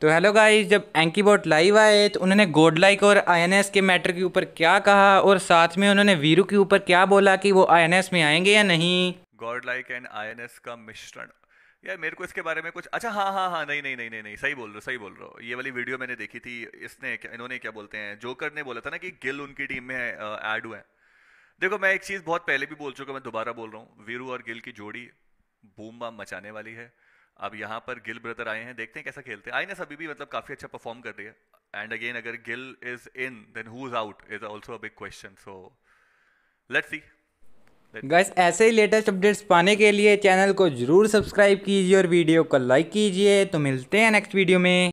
तो hello guys जब एंकीबोट live आए तो उन्होंने गोडलाइक और आईएनएस के मैटर के ऊपर क्या कहा और साथ में उन्होंने वीरू के ऊपर क्या बोला कि वो आईएनएस में आएंगे या नहीं लाइक एंड आईएनएस का मिश्रण यार मेरे को इसके बारे में कुछ अच्छा हाँ हाँ हाँ नहीं नहीं नहीं नहीं नहीं सही बोल रहे हो सही बोल रहे हो ये वाली वीडियो मैंने देखी थी इसने क्या इन्होंने क्या बोलते हैं जोकर ने बोला था ना कि गिल उनकी टीम में एड हुए हैं देखो मैं एक चीज़ बहुत पहले भी बोल चुका मैं दोबारा बोल रहा हूँ वीरू और गिल की जोड़ी बूम बाम मचाने वाली है अब यहाँ पर गिल ब्रदर आए हैं देखते हैं कैसा खेलते हैं आई अभी भी मतलब काफ़ी अच्छा परफॉर्म कर रही है एंड अगेन अगर Gill is in then who is out is also a big question so let's see guess ऐसे ही लेटेस्ट अपडेट्स पाने के लिए चैनल को जरूर सब्सक्राइब कीजिए और वीडियो को लाइक कीजिए तो मिलते हैं नेक्स्ट वीडियो में